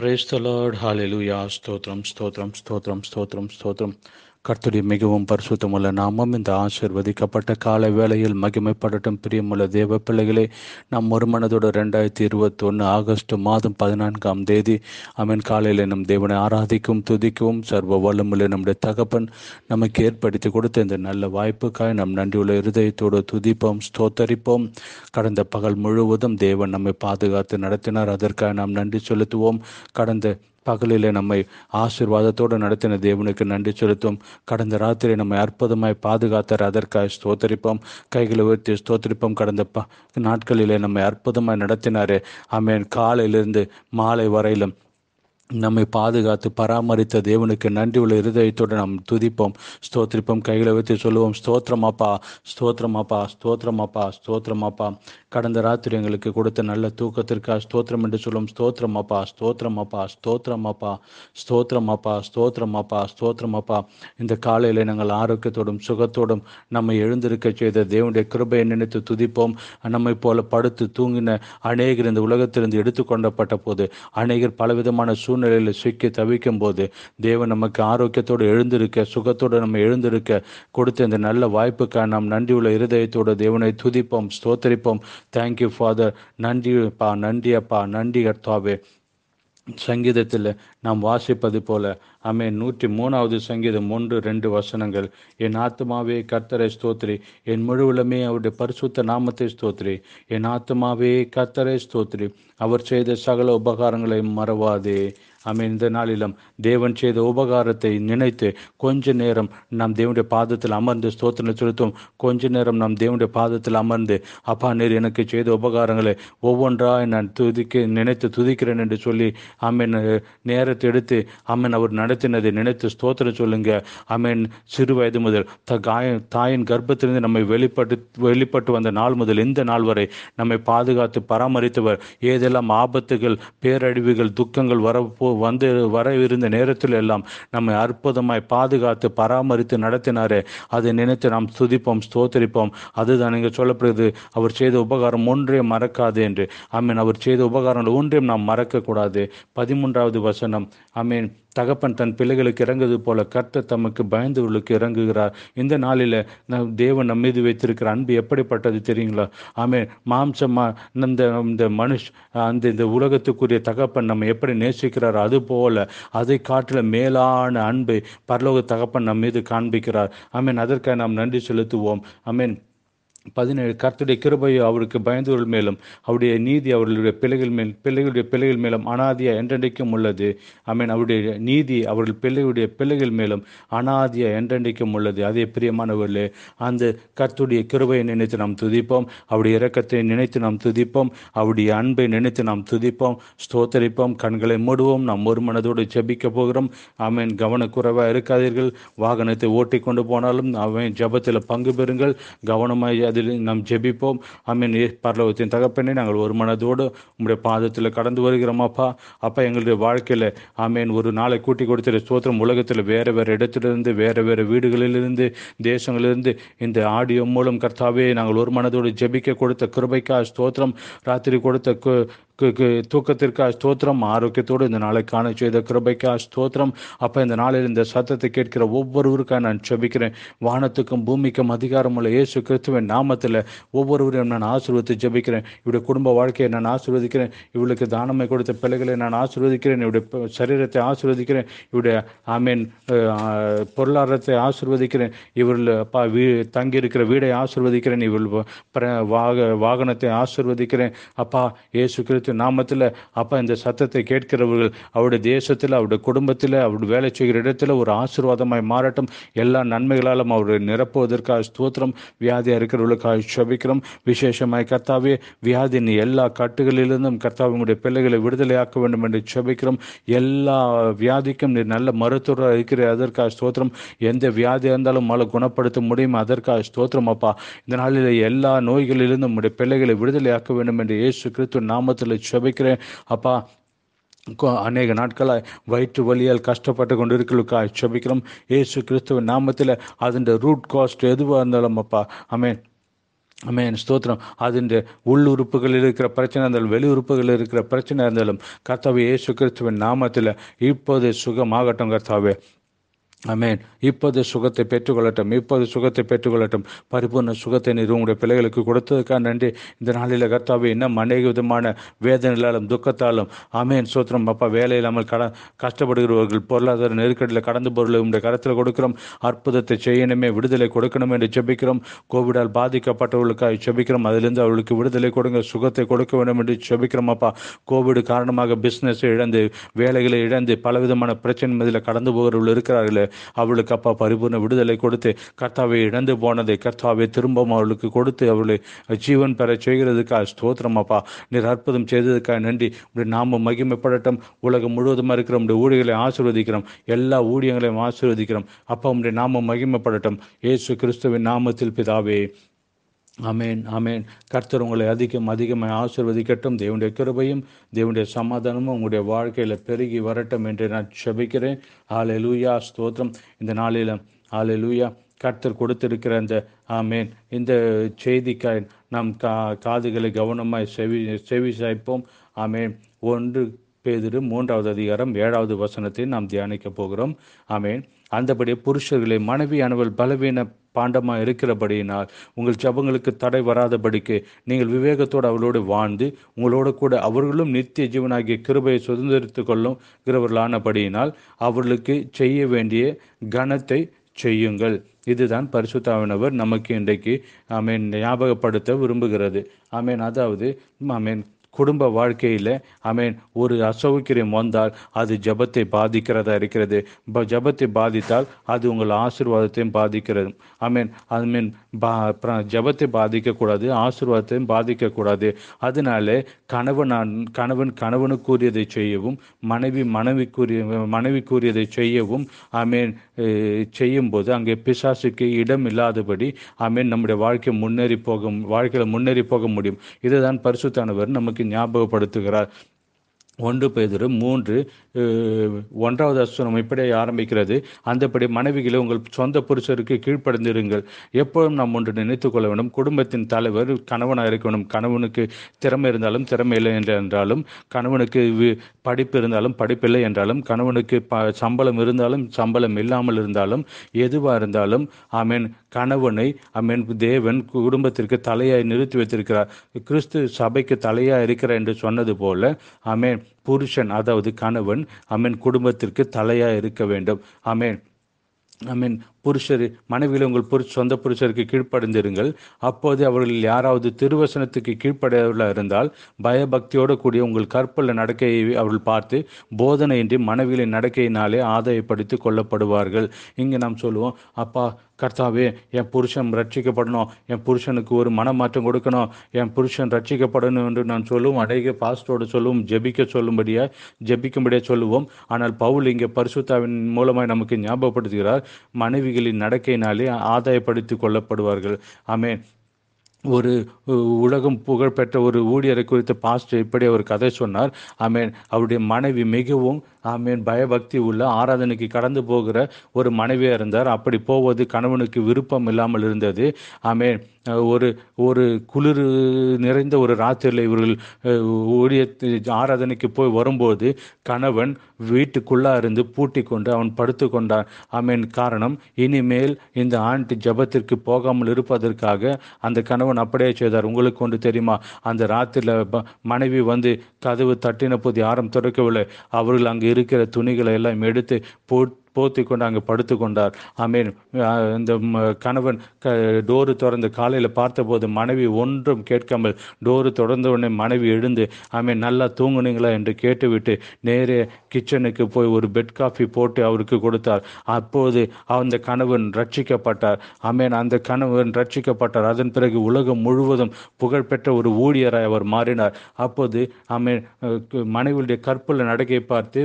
praise the Lord hallelujah స్తోత్రం స్తోత్రం స్తోత్రం స్తోత్రం స్తోత్రం கர்த்தடி மிகவும் பரிசுத்தமுள்ள நாமும் இந்த ஆசிர்வதிக்கப்பட்ட கால வேளையில் மகிமைப்படட்டும் பிரியமுள்ள தேவ பிள்ளைகளே நம் மனதோடு ரெண்டாயிரத்தி இருபத்தி ஒன்று ஆகஸ்ட் மாதம் பதினான்காம் தேதி அமீன் காலையில் நம் தேவனை ஆராதிக்கும் துதிக்கவும் சர்வ வல்லமுள்ள நம்முடைய தகப்பன் நமக்கு ஏற்படுத்தி கொடுத்த இந்த நல்ல வாய்ப்புக்காய் நம் நன்றியுள்ள இருதயத்தோடு துதிப்போம் ஸ்தோத்தரிப்போம் கடந்த பகல் முழுவதும் தேவன் நம்மை பாதுகாத்து நடத்தினார் அதற்காக நாம் நன்றி செலுத்துவோம் கடந்த பகலில் நம்மை ஆசிர்வாதத்தோடு நடத்தின தேவனுக்கு நன்றி செலுத்தும் கடந்த ராத்திரி நம்மை அற்புதமாய் பாதுகாத்தார் அதற்காக ஸ்தோத்தரிப்போம் கைகளை உயர்த்தி ஸ்தோத்தரிப்போம் கடந்த ப நாட்களிலே நம்மை அற்புதமாய் நடத்தினாரே அமேன் காலையிலிருந்து மாலை வரையிலும் நம்மை பாதுகாத்து பராமரித்த தேவனுக்கு நன்றி உள்ள இருதயத்தோடு நாம் துதிப்போம் ஸ்தோத்திரிப்போம் கைகளை வைத்து சொல்லுவோம் ஸ்தோத்திரமாப்பா ஸ்தோத்திரமாப்பா ஸ்தோத்திரமாப்பா ஸ்தோத்திரமாப்பா கடந்த ராத்திரி எங்களுக்கு கொடுத்த நல்ல தூக்கத்திற்காக ஸ்தோத்திரம் என்று சொல்லும் ஸ்தோத்திரம் அப்பா ஸ்தோத்திரம் அப்பா ஸ்தோத்திரம் அப்பா ஸ்தோத்திரம் அப்பா ஸ்தோத்திரம் அப்பா ஸ்தோத்திரம் அப்பா இந்த காலையில் நாங்கள் ஆரோக்கியத்தோடும் சுகத்தோடும் நம்மை எழுந்திருக்க செய்த தேவனுடைய கிருபையை நினைத்து துதிப்போம் நம்மை போல படுத்து தூங்கின அநேகர் இந்த உலகத்திலிருந்து எடுத்துக்கொண்டப்பட்ட போது அநேகர் பலவிதமான சூழ்நிலையில் சிக்கி தவிக்கும் போது தேவன் நமக்கு ஆரோக்கியத்தோடு எழுந்திருக்க சுகத்தோடு நம்ம எழுந்திருக்க கொடுத்த இந்த நல்ல வாய்ப்புக்காக நாம் நன்றியுள்ள இருதயத்தோடு தேவனை துதிப்போம் ஸ்தோத்தரிப்போம் தேங்க்யூ ஃபாதர் நன்றி அப்பா நன்றி அப்பா நன்றி கர்த்தாவே சங்கீதத்தில் நாம் வாசிப்பது போல அமே நூற்றி மூணாவது சங்கீதம் ஒன்று ரெண்டு வசனங்கள் என் ஆத்மாவே கர்த்தரை ஸ்தோத்ரி என் முழுவலுமே அவருடைய பரிசுத்த நாமத்தை ஸ்தோத்ரி என் ஆத்மாவே கர்த்தரை ஸ்தோத்ரி அவர் செய்த சகல உபகாரங்களை மறவாதே ஆமீன் இந்த நாளிலும் தேவன் செய்த உபகாரத்தை நினைத்து கொஞ்ச நேரம் நாம் தேவனுடைய பாதத்தில் அமர்ந்து ஸ்தோத்திரம் செலுத்தும் கொஞ்ச நேரம் நாம் தேவனுடைய பாதத்தில் அமர்ந்து அப்பா நீர் எனக்கு செய்த உபகாரங்களை ஒவ்வொன்றாக நான் துதிக்க நினைத்து துதிக்கிறேன் என்று சொல்லி அம்மன் நேரத்தை எடுத்து அம்மன் அவர் நடத்தினதை நினைத்து ஸ்தோத்திரம் சொல்லுங்க அம்மன் சிறு வயது முதல் த காய தாயின் கர்ப்பத்திலிருந்து நம்மை வெளிப்பட்டு வெளிப்பட்டு வந்த நாள் முதல் இந்த நாள் வரை நம்மை பாதுகாத்து பராமரித்தவர் ஏதெல்லாம் ஆபத்துகள் பேரழிவுகள் துக்கங்கள் வரப்போ வந்து வரவிருந்த நேரத்தில் எல்லாம் நம்மை அற்புதமாய் பாதுகாத்து பராமரித்து நடத்தினாரே அதை நினைத்து நாம் துதிப்போம் ஸ்தோத்தரிப்போம் அதுதான் இங்கே சொல்லப்படுகிறது அவர் செய்த உபகாரம் ஒன்றே மறக்காது என்று ஆமீன் அவர் செய்த உபகாரங்கள் ஒன்றையும் நாம் மறக்கக்கூடாது பதிமூன்றாவது வசனம் ஆமீன் தகப்பன் தன் பிள்ளைகளுக்கு இறங்குவது போல கர்த்த தமக்கு பயந்தவர்களுக்கு இறங்குகிறார் இந்த நாளில் நம் தேவன் நம் மீது வைத்திருக்கிற அன்பு எப்படிப்பட்டது தெரியுங்களா ஆமே மாம்சமா இந்த இந்த மனுஷ் அந்த இந்த உலகத்துக்குரிய தகப்பன் நம்ம எப்படி நேசிக்கிறார் காண்பிக்கிறார் அதுபோல அதை காட்டிலும் மேலான அன்பை பரலோக தகப்பன் நம் மீது காண்பிக்கிறார் ஐ மீன் அதற்காக நாம் நன்றி செலுத்துவோம் ஐ மீன் பதினேழு கர்த்துடைய கிருபையோ அவருக்கு பயந்தவர்கள் மேலும் அவருடைய நீதி அவர்களுடைய பிள்ளைகள் மேல் பிள்ளைகளுடைய பிள்ளைகள் மேலும் அனாதியா என்றென்றைக்கும் உள்ளது மீன் அவருடைய நீதி அவர்கள் பிள்ளைகளுடைய பிள்ளைகள் மேலும் அனாதியா என்றென்றைக்கும் உள்ளது அதே பிரியமானவர்களே அந்த கர்த்துடைய கிருபையை நினைத்து நாம் துதிப்போம் அவருடைய இறக்கத்தை நினைத்து நாம் துதிப்போம் அவருடைய அன்பை நினைத்து நாம் துதிப்போம் ஸ்தோத்தரிப்போம் கண்களை மூடுவோம் நாம் ஒரு மனதோடு ஜபிக்க போகிறோம் ஆமீன் கவனக்குறைவாக இருக்காதீர்கள் வாகனத்தை ஓட்டி கொண்டு போனாலும் அவன் ஜபத்தில் பங்கு பெறுங்கள் கவனமாக அதில் நாம் ஜெபிப்போம் ஆமீன் பரலோகத்தின் தகப்பனே நாங்கள் ஒரு மனதோடு உங்களுடைய பாதத்தில் கடந்து வருகிறோம் அப்பா அப்பா எங்களுடைய வாழ்க்கையில் ஆமீன் ஒரு நாளை கூட்டி கொடுத்துட்டு ஸ்தோத்திரம் உலகத்தில் வேறு வேறு இடத்திலிருந்து வேறு வேறு வீடுகளிலிருந்து தேசங்களிலிருந்து இந்த ஆடியோ மூலம் கர்த்தாவே நாங்கள் ஒரு மனதோடு ஜெபிக்க கொடுத்த கிருபைக்கா ஸ்தோத்திரம் ராத்திரி கொடுத்த தூக்கத்திற்கு ஸ்தோத்திரம் ஆரோக்கியத்தோடு இந்த நாளை காண செய்த கிருபைக்கு ஸ்தோத்திரம் அப்போ இந்த நாளில் இந்த சத்தத்தை கேட்கிற ஒவ்வொருவருக்காக நான் ஜபிக்கிறேன் வானத்துக்கும் பூமிக்கும் அதிகாரம் உள்ள இயேசு கிறிஸ்துவின் நாமத்தில் ஒவ்வொருவரையும் நான் ஆசீர்வதித்து ஜெபிக்கிறேன் இவருடைய குடும்ப வாழ்க்கையை நான் ஆசீர்வதிக்கிறேன் இவளுக்கு தானமை கொடுத்த பிள்ளைகளை நான் ஆசீர்வதிக்கிறேன் இவருடைய சரீரத்தை ஆசீர்வதிக்கிறேன் இவருடைய ஐ மீன் பொருளாதாரத்தை ஆசீர்வதிக்கிறேன் இவர்கள் அப்பா வீ தங்கியிருக்கிற வீடை ஆசீர்வதிக்கிறேன் இவள் வாக வாகனத்தை ஆசீர்வதிக்கிறேன் அப்பா இயேசு கிறிஸ்து இயேசுகிறிஸ்து நாமத்தில் அப்பா இந்த சத்தத்தை கேட்கிறவர்கள் அவருடைய தேசத்தில் அவருடைய குடும்பத்தில் அவருடைய வேலை செய்கிற இடத்துல ஒரு ஆசீர்வாதமாய் மாறட்டும் எல்லா நன்மைகளாலும் அவரை நிரப்புவதற்காக ஸ்தோத்திரம் வியாதியாக இருக்கிறவர்களுக்காக சபிக்கிறோம் விசேஷமாய் கர்த்தாவே நீ எல்லா கட்டுகளிலிருந்தும் கர்த்தாவினுடைய பிள்ளைகளை விடுதலையாக்க வேண்டும் என்று சபிக்கிறோம் எல்லா வியாதிக்கும் நீ நல்ல மருத்துவராக இருக்கிற அதற்காக ஸ்தோத்திரம் எந்த வியாதியாக இருந்தாலும் மழை குணப்படுத்த முடியும் அதற்காக ஸ்தோத்திரம் அப்பா இந்த நாளில் எல்லா நோய்களிலிருந்தும் நம்முடைய பிள்ளைகளை விடுதலையாக்க வேண்டும் என்று இயேசு கிறிஸ்து நாமத்தில் உங்களை சபிக்கிறேன் அப்பா அநேக நாட்களாய் வயிற்று வலியால் கஷ்டப்பட்டு கொண்டிருக்கிறதுக்காக சபிக்கிறோம் ஏசு கிறிஸ்துவ நாமத்தில் அதன் ரூட் காஸ்ட் எதுவாக இருந்தாலும் அப்பா அமேன் அமேன் ஸ்தோத்திரம் அதன் உள் உறுப்புகளில் இருக்கிற பிரச்சனை இருந்தாலும் வெளி உறுப்புகளில் இருக்கிற பிரச்சனை இருந்தாலும் கர்த்தாவே ஏசு கிறிஸ்துவின் நாமத்தில் இப்போது சுகமாகட்டும் கர்த்தாவே அமேன் இப்போது சுகத்தை பெற்றுக்கொள்ளட்டும் இப்போது சுகத்தை பெற்றுக்கொள்ளட்டும் பரிபூர்ண சுகத்தை நீர் உங்களுடைய பிள்ளைகளுக்கு கொடுத்ததுக்காக நன்றி இந்த நாளில் கர்த்தாவை இன்னும் அநேக விதமான வேதனைகளாலும் துக்கத்தாலும் அமேன் சோத்திரம் அப்பா வேலை இல்லாமல் கட கஷ்டப்படுகிறவர்கள் பொருளாதார நெருக்கடியில் கடந்து பொருளை உங்களுடைய கருத்தில் கொடுக்கிறோம் அற்புதத்தை செய்யணுமே விடுதலை கொடுக்கணும் என்று செபிக்கிறோம் கோவிடால் பாதிக்கப்பட்டவர்களுக்காக செபிக்கிறோம் அதிலிருந்து அவர்களுக்கு விடுதலை கொடுங்க சுகத்தை கொடுக்க வேண்டும் என்று செபிக்கிறோம் அப்பா கோவிட் காரணமாக பிஸ்னஸை இழந்து வேலைகளை இழந்து பலவிதமான பிரச்சனை மதியில் கடந்து போகிறவர்கள் இருக்கிறார்களே அவளுக்கு அப்பா பரிபூர்ண விடுதலை கொடுத்து கர்த்தாவை இழந்து போனதை கர்த்தாவை திரும்பவும் அவளுக்கு கொடுத்து அவளை ஜீவன் பெற செய்கிறதுக்கா ஸ்தோத்திரம் அப்பா நீர் அற்புதம் செய்ததுக்காக நன்றி உடைய நாம மகிமைப்படட்டும் உலகம் முழுவதுமாக இருக்கிற உடைய ஊழியர்களை ஆசீர்வதிக்கிறோம் எல்லா ஊழியங்களையும் ஆசீர்வதிக்கிறோம் அப்பா உடைய நாம மகிமைப்படட்டும் ஏசு கிறிஸ்துவின் நாமத்தில் பிதாவே அமேன் அமேன் கர்த்தர் உங்களை அதிகம் அதிகமாக ஆசிர்வதிக்கட்டும் தேவனுடைய கிருபையும் தேவனுடைய சமாதானமும் உங்களுடைய வாழ்க்கையில் பெருகி வரட்டும் என்று நான் செபிக்கிறேன் ஆலை லூயா ஸ்தோத்திரம் இந்த நாளில் ஆலை லூயா கர்த்தர் கொடுத்திருக்கிற அந்த ஆமேன் இந்த செய்திக்காய் நாம் கா காதுகளை கவனமாய் செவி செவி சாய்ப்போம் ஆமேன் ஒன்று பேதிரு மூன்றாவது அதிகாரம் ஏழாவது வசனத்தை நாம் தியானிக்க போகிறோம் ஆமேன் அந்தபடி புருஷர்களை மனைவி அணுவல் பலவீன பாண்டமாக இருக்கிறபடியினால் உங்கள் ஜபங்களுக்கு தடை வராதபடிக்கு நீங்கள் விவேகத்தோடு அவளோடு வாழ்ந்து உங்களோட கூட அவர்களும் நித்திய ஜீவனாகிய கிருபையை சுதந்திரித்து கொள்ளும் அவர்களுக்கு செய்ய வேண்டிய கனத்தை செய்யுங்கள் இதுதான் பரிசுத்தாவினவர் நமக்கு இன்றைக்கு ஆமேன் ஞாபகப்படுத்த விரும்புகிறது ஆமேன் அதாவது ஆமேன் குடும்ப வாழ்க்கையில் அமேன் ஒரு அசௌகரியம் வந்தால் அது ஜபத்தை பாதிக்கிறதா இருக்கிறது ஜபத்தை பாதித்தால் அது உங்கள் ஆசிர்வாதத்தையும் பாதிக்கிறது அமேன் அது மீன் பா ஜபத்தை பாதிக்கக்கூடாது ஆசிர்வாதத்தையும் பாதிக்கக்கூடாது அதனால கணவன் கணவன் கணவனுக்குரியதை செய்யவும் மனைவி மனைவிக்குரிய மனைவிக்குரியதை செய்யவும் அமேன் செய்யும்போது அங்கே பிசாசுக்கு இடம் இல்லாதபடி அமேன் நம்முடைய வாழ்க்கை முன்னேறி போக வாழ்க்கையில் முன்னேறி போக முடியும் இதுதான் பரிசுத்தானவர் நமக்கு ஞாபகப்படுத்துகிறார் ஒன்று பேதரும் மூன்று ஒன்றாவது அஸ்வரம் இப்படி ஆரம்பிக்கிறது அந்தபடி மனைவிகளை உங்கள் சொந்த புருஷருக்கு கீழ்ப்படைந்திருங்கள் எப்போதும் நாம் ஒன்று நினைத்து கொள்ள வேண்டும் குடும்பத்தின் தலைவர் கணவனாக இருக்க வேண்டும் கணவனுக்கு திறமை இருந்தாலும் திறமை இல்லை என்றாலும் கணவனுக்கு படிப்பு இருந்தாலும் படிப்பில்லை என்றாலும் கணவனுக்கு ப சம்பளம் இருந்தாலும் சம்பளம் இல்லாமல் இருந்தாலும் எதுவாக இருந்தாலும் ஐ மீன் கணவனை அம்மன் தேவன் குடும்பத்திற்கு தலையாய் நிறுத்தி வைத்திருக்கிறார் கிறிஸ்து சபைக்கு தலையாக இருக்கிறார் என்று சொன்னது போல அமேன் புருஷன் அதாவது கணவன் அமேன் குடும்பத்திற்கு தலையாக இருக்க வேண்டும் அமேன் ஐ மீன் புருஷர் மனைவியில் உங்கள் புரு சொந்த புருஷருக்கு கீழ்ப்படைந்திருங்கள் அப்போது அவர்களில் யாராவது திருவசனத்துக்கு கீழ்ப்படையவர்களாக இருந்தால் பயபக்தியோடு கூடிய உங்கள் கற்பல்ல நடக்கையை அவர்கள் பார்த்து போதனையின்றி மனைவியின் நடக்கையினாலே ஆதாயப்படுத்தி கொள்ளப்படுவார்கள் இங்கே நாம் சொல்லுவோம் அப்பா கர்த்தாவே என் புருஷன் ரட்சிக்கப்படணும் என் புருஷனுக்கு ஒரு மனமாற்றம் கொடுக்கணும் என் புருஷன் ரட்சிக்கப்படணும் என்று நான் சொல்லுவோம் அடைய பாஸ்டோடு சொல்லுவோம் ஜெபிக்க சொல்லும்படியாக ஜெபிக்கும்படியாக சொல்லுவோம் ஆனால் பவுல் இங்கே பரிசுத்தாவின் மூலமாக நமக்கு ஞாபகப்படுத்துகிறார் மனைவி பாவிகளின் நடக்கையினாலே ஆதாயப்படுத்தி கொள்ளப்படுவார்கள் ஆமேன் ஒரு உலகம் புகழ்பெற்ற ஒரு ஊழியரை குறித்து பாஸ்டர் இப்படி அவர் கதை சொன்னார் ஆமீன் அவருடைய மனைவி மிகவும் ஆமீன் பயபக்தி உள்ள ஆராதனைக்கு கடந்து போகிற ஒரு மனைவியாக இருந்தார் அப்படி போவது கணவனுக்கு விருப்பம் இல்லாமல் இருந்தது ஆமீன் ஒரு ஒரு குளிர் நிறைந்த ஒரு ராத்திரியில் இவர்கள் ஊழிய ஆராதனைக்கு போய் வரும்போது கணவன் வீட்டுக்குள்ளா இருந்து பூட்டி கொண்டு அவன் படுத்து கொண்டான் ஆமீன் காரணம் இனிமேல் இந்த ஆண்டு ஜபத்திற்கு போகாமல் இருப்பதற்காக அந்த கணவன் தேவன் அப்படியே செய்தார் உங்களுக்கு ஒன்று தெரியுமா அந்த ராத்திரியில் மனைவி வந்து கதவு தட்டின போது யாரும் திறக்கவில்லை அவர்கள் அங்கே இருக்கிற துணிகளை எல்லாம் எடுத்து போட்டு போத்தி கொண்டு அங்கே படுத்து கொண்டார் ஆமீன் இந்த கணவன் க டோரு திறந்து காலையில் பார்த்தபோது மனைவி ஒன்றும் கேட்காமல் டோரு திறந்த உடனே மனைவி எழுந்து ஆமீன் நல்லா தூங்குனீங்களா என்று கேட்டுவிட்டு நேரே கிச்சனுக்கு போய் ஒரு பெட் காஃபி போட்டு அவருக்கு கொடுத்தார் அப்போது அந்த கணவன் ரட்சிக்கப்பட்டார் ஆமீன் அந்த கணவன் ரட்சிக்கப்பட்டார் அதன் பிறகு உலகம் முழுவதும் புகழ்பெற்ற ஒரு ஊழியராக அவர் மாறினார் அப்போது ஆமீன் மனைவியுடைய கற்பில் நடக்கை பார்த்து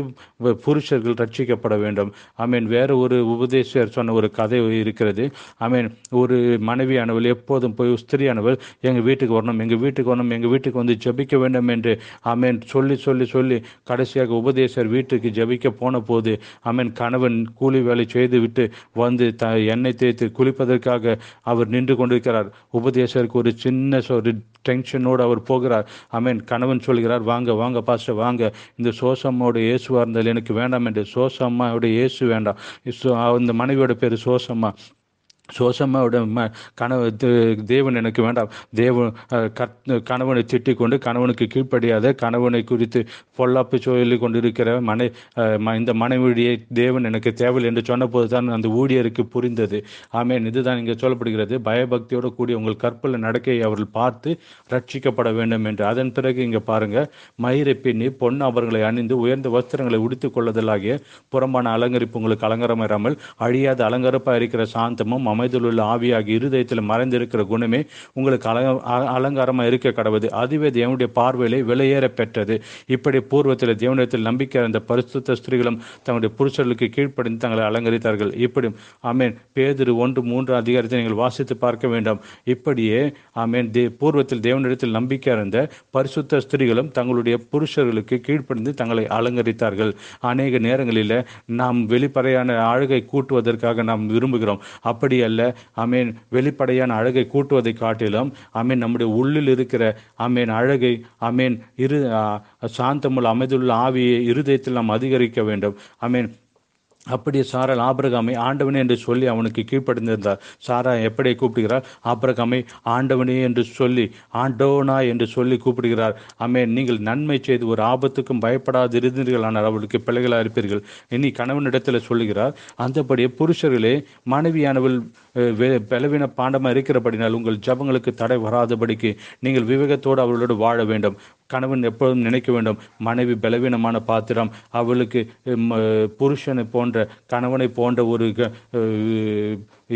புருஷர்கள் ரட்சிக்கப்பட வேண்டும் மீன் வேறு ஒரு உபதேசர் சொன்ன ஒரு கதை இருக்கிறது ஐ மீன் ஒரு மனைவி அணுவல் எப்போதும் போய் ஸ்திரீ அணுவல் எங்கள் வீட்டுக்கு வரணும் எங்கள் வீட்டுக்கு வரணும் எங்கள் வீட்டுக்கு வந்து ஜபிக்க வேண்டும் என்று மீன் சொல்லி சொல்லி சொல்லி கடைசியாக உபதேசர் வீட்டுக்கு ஜபிக்க போன போது மீன் கணவன் கூலி வேலை செய்து விட்டு வந்து த எண்ணெய் தேய்த்து குளிப்பதற்காக அவர் நின்று கொண்டிருக்கிறார் உபதேசருக்கு ஒரு சின்ன ஒரு டென்ஷனோடு அவர் போகிறார் மீன் கணவன் சொல்கிறார் வாங்க வாங்க பாஸ்டர் வாங்க இந்த சோசம்மாவோட இயேசுவாக இருந்தால் எனக்கு வேண்டாம் என்று சோசம்மாவோட இயேசு வேண்டாம் இந்த மனைவியோட பேர் சோசம்மா சோசமாக கணவன் தேவன் எனக்கு வேண்டாம் தேவன் கணவனை திட்டிக் கொண்டு கணவனுக்கு கீழ்ப்படியாத கணவனை குறித்து பொல்லாப்பு சொல்லி கொண்டிருக்கிற மனை இந்த மனைவியை தேவன் எனக்கு தேவை என்று சொன்னபோது தான் அந்த ஊழியருக்கு புரிந்தது ஆமேன் இதுதான் இங்கே சொல்லப்படுகிறது பயபக்தியோடு கூடிய உங்கள் கற்பல் நடக்கையை அவர்கள் பார்த்து ரட்சிக்கப்பட வேண்டும் என்று அதன் பிறகு இங்கே பாருங்கள் மயிரை பின்னி பொன் அவர்களை அணிந்து உயர்ந்த வஸ்திரங்களை உடுத்து கொள்வதலாகிய புறம்பான அலங்கரிப்பு உங்களுக்கு அலங்காரம் அழாமல் அழியாத அலங்கரப்பாக இருக்கிற சாந்தமும் அமை அமைதியில் உள்ள ஆவியாகி இருதயத்தில் மறைந்திருக்கிற குணமே உங்களுக்கு அலங்க அலங்காரமாக இருக்க கடவுது அதுவே தேவனுடைய பார்வையிலே விலையேற பெற்றது இப்படி பூர்வத்தில் தேவனிடத்தில் நம்பிக்கை இருந்த பரிசுத்த ஸ்திரீகளும் தங்களுடைய புருஷர்களுக்கு கீழ்ப்படிந்து தங்களை அலங்கரித்தார்கள் இப்படி ஆமேன் பேதிரு ஒன்று மூன்று அதிகாரத்தை நீங்கள் வாசித்து பார்க்க வேண்டும் இப்படியே ஆமேன் தே பூர்வத்தில் தேவனிடத்தில் நம்பிக்கை இருந்த பரிசுத்த ஸ்திரீகளும் தங்களுடைய புருஷர்களுக்கு கீழ்ப்படிந்து தங்களை அலங்கரித்தார்கள் அநேக நேரங்களில் நாம் வெளிப்படையான அழகை கூட்டுவதற்காக நாம் விரும்புகிறோம் அப்படி அல்ல அமீன் வெளிப்படையான அழகை கூட்டுவதை காட்டிலும் அமீன் நம்முடைய உள்ளில் இருக்கிற அமீன் அழகை அமீன் இரு சாந்தமுள் அமைதியுள்ள ஆவியை இருதயத்தில் நாம் அதிகரிக்க வேண்டும் அமீன் அப்படியே சாரால் ஆபிரகாமை ஆண்டவனே என்று சொல்லி அவனுக்கு கீழ்ப்படைந்திருந்தார் சாரா எப்படி கூப்பிடுகிறார் ஆபிரகாமை ஆண்டவனே என்று சொல்லி ஆண்டோனா என்று சொல்லி கூப்பிடுகிறார் அமே நீங்கள் நன்மை செய்து ஒரு ஆபத்துக்கும் பயப்படாது இருந்தீர்கள் ஆனால் அவளுக்கு பிள்ளைகளாக இருப்பீர்கள் இனி கணவனிடத்தில் சொல்லுகிறார் அந்தபடியே புருஷர்களே மனைவியானவள் பலவீன பாண்டமாக இருக்கிறபடினால் உங்கள் ஜபங்களுக்கு தடை வராதபடிக்கு நீங்கள் விவேகத்தோடு அவர்களோடு வாழ வேண்டும் கணவன் எப்பொழுதும் நினைக்க வேண்டும் மனைவி பலவீனமான பாத்திரம் அவளுக்கு புருஷனை போன்ற கணவனை போன்ற ஒரு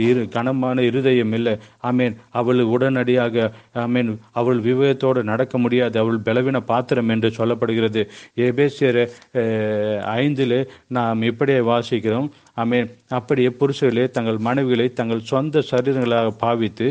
இரு கனமான இருதயம் இல்லை ஆமேன் அவள் உடனடியாக ஐமீன் அவள் விவேகத்தோடு நடக்க முடியாது அவள் பலவீன பாத்திரம் என்று சொல்லப்படுகிறது ஏபேசியர் ஐந்தில் நாம் இப்படியே வாசிக்கிறோம் அமேன் அப்படியே புருஷர்களே தங்கள் மனைவிகளை தங்கள் சொந்த சரீரங்களாக பாவித்து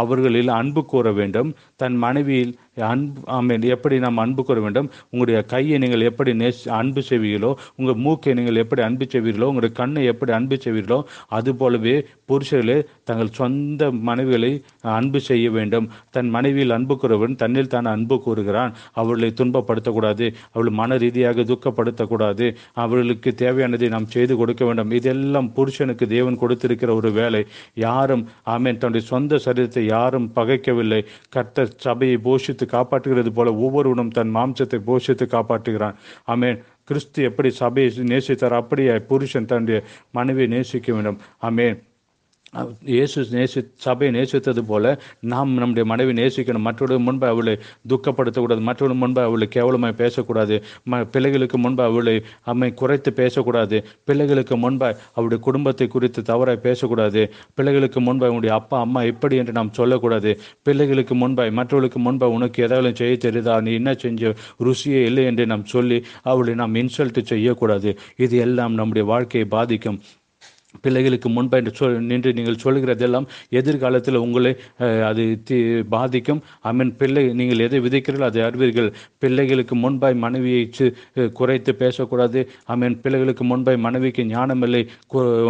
அவர்களில் அன்பு கூற வேண்டும் தன் மனைவியில் அன்பு ஆமேன் எப்படி நாம் அன்பு கூற வேண்டும் உங்களுடைய கையை நீங்கள் எப்படி நேஸ் அன்பு செய்வீர்களோ உங்கள் மூக்கை நீங்கள் எப்படி அன்பு செய்வீர்களோ உங்களுடைய கண்ணை எப்படி அன்பு செய்வீர்களோ அதுபோலவே புருஷர்களே தங்கள் சொந்த மனைவிகளை அன்பு செய்ய வேண்டும் தன் மனைவியில் அன்பு கூறவன் தன்னில் தான் அன்பு கூறுகிறான் அவர்களை துன்பப்படுத்தக்கூடாது அவள் மன ரீதியாக துக்கப்படுத்தக்கூடாது அவர்களுக்கு தேவையானதை நாம் செய்து கொடுக்க வேண்டும் இது இதெல்லாம் புருஷனுக்கு தேவன் கொடுத்திருக்கிற ஒரு வேலை யாரும் ஆமேன் தன்னுடைய சொந்த சரீரத்தை யாரும் பகைக்கவில்லை கர்த்தர் சபையை போஷித்து காப்பாற்றுகிறது போல ஒவ்வொருவனும் தன் மாம்சத்தை போஷித்து காப்பாற்றுகிறான் ஆமேன் கிறிஸ்து எப்படி சபையை நேசித்தார் அப்படியே புருஷன் தன்னுடைய மனைவியை நேசிக்க வேண்டும் ஆமேன் இயேசு நேசி சபையை நேசித்தது போல நாம் நம்முடைய மனைவி நேசிக்கணும் மற்றவர்கள் முன்பு அவளை துக்கப்படுத்தக்கூடாது மற்றவர்கள் முன்பு அவளை கேவலமாக பேசக்கூடாது ம பிள்ளைகளுக்கு முன்பு அவளை அம்மை குறைத்து பேசக்கூடாது பிள்ளைகளுக்கு முன்பாக அவருடைய குடும்பத்தை குறித்து தவறாக பேசக்கூடாது பிள்ளைகளுக்கு முன்பாக அவனுடைய அப்பா அம்மா இப்படி என்று நாம் சொல்லக்கூடாது பிள்ளைகளுக்கு முன்பாய் மற்றவர்களுக்கு முன்பாக உனக்கு ஏதாவது செய்ய தெரியுதா நீ என்ன செஞ்ச ருசியே இல்லை என்று நாம் சொல்லி அவளை நாம் இன்சல்ட் செய்யக்கூடாது இது எல்லாம் நம்முடைய வாழ்க்கையை பாதிக்கும் பிள்ளைகளுக்கு முன்பு என்று சொல் நின்று நீங்கள் சொல்கிறதெல்லாம் எதிர்காலத்தில் உங்களை அது பாதிக்கும் மீன் பிள்ளை நீங்கள் எதை விதைக்கிறீர்கள் அதை அறிவீர்கள் பிள்ளைகளுக்கு முன்பாய் மனைவியை குறைத்து பேசக்கூடாது மீன் பிள்ளைகளுக்கு முன்பாய் மனைவிக்கு ஞானமில்லை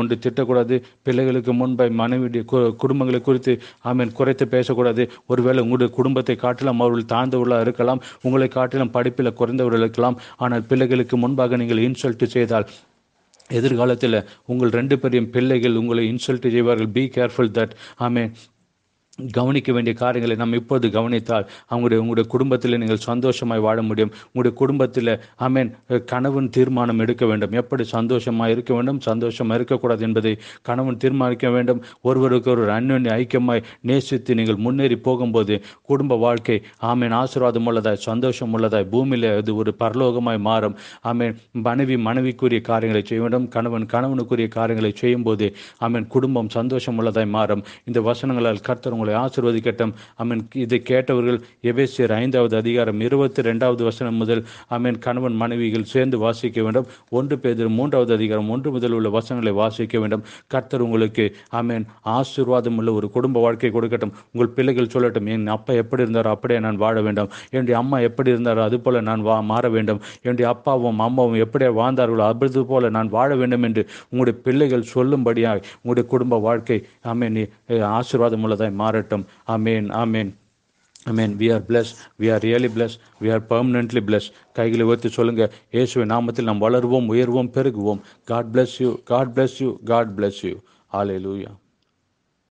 ஒன்று திட்டக்கூடாது பிள்ளைகளுக்கு முன்பாய் மனைவியுடைய குடும்பங்களை குறித்து மீன் குறைத்து பேசக்கூடாது ஒருவேளை உங்களுடைய குடும்பத்தை காட்டிலும் அவர்கள் தாழ்ந்தவர்களாக இருக்கலாம் உங்களை காட்டிலும் படிப்பில் குறைந்தவர்கள் இருக்கலாம் ஆனால் பிள்ளைகளுக்கு முன்பாக நீங்கள் இன்சல்ட் செய்தால் எதிர்காலத்தில் உங்கள் ரெண்டு பேரையும் பிள்ளைகள் உங்களை இன்சல்ட் செய்வார்கள் பி கேர்ஃபுல் தட் ஆமே கவனிக்க வேண்டிய காரியங்களை நாம் இப்போது கவனித்தால் அவங்களுடைய உங்களுடைய குடும்பத்தில் நீங்கள் சந்தோஷமாய் வாழ முடியும் உங்களுடைய குடும்பத்தில் ஆமேன் கணவன் தீர்மானம் எடுக்க வேண்டும் எப்படி சந்தோஷமாக இருக்க வேண்டும் சந்தோஷமாக இருக்கக்கூடாது என்பதை கணவன் தீர்மானிக்க வேண்டும் ஒருவருக்கு ஒரு அண்ணன் ஐக்கியமாய் நேசித்து நீங்கள் முன்னேறி போகும்போது குடும்ப வாழ்க்கை ஆமேன் ஆசீர்வாதம் உள்ளதாய் சந்தோஷம் உள்ளதாய் பூமியில் அது ஒரு பரலோகமாய் மாறும் ஆமேன் மனைவி மனைவிக்குரிய காரியங்களை செய்ய வேண்டும் கணவன் கணவனுக்குரிய காரியங்களை செய்யும்போது ஆமேன் குடும்பம் சந்தோஷம் உள்ளதாய் மாறும் இந்த வசனங்களால் கர்த்தர் உங்களை ஆசிர்வதிக்கட்டும் அமீன் இதை கேட்டவர்கள் எபேசியர் ஐந்தாவது அதிகாரம் இருபத்தி ரெண்டாவது வசனம் முதல் அமீன் கணவன் மனைவிகள் சேர்ந்து வாசிக்க வேண்டும் ஒன்று பேர் மூன்றாவது அதிகாரம் ஒன்று முதல் உள்ள வசனங்களை வாசிக்க வேண்டும் கர்த்தர் உங்களுக்கு அமீன் ஆசீர்வாதம் உள்ள ஒரு குடும்ப வாழ்க்கை கொடுக்கட்டும் உங்கள் பிள்ளைகள் சொல்லட்டும் என் அப்பா எப்படி இருந்தாரோ அப்படியே நான் வாழ வேண்டும் என்னுடைய அம்மா எப்படி இருந்தாரோ அது போல நான் வா மாற வேண்டும் என்னுடைய அப்பாவும் அம்மாவும் எப்படியா வாழ்ந்தார்களோ அப்படி போல நான் வாழ வேண்டும் என்று உங்களுடைய பிள்ளைகள் சொல்லும்படியாக உங்களுடைய குடும்ப வாழ்க்கை அமீன் ஆசீர்வாதம் உள்ளதாய் மாற மாறட்டும் amen amen I we are blessed we are really blessed we are permanently blessed கைகளை உயர்த்தி சொல்லுங்கள் இயேசுவை நாமத்தில் நாம் வளருவோம் உயர்வோம் பெருகுவோம் God bless you God bless you God bless you ஆலே லூயா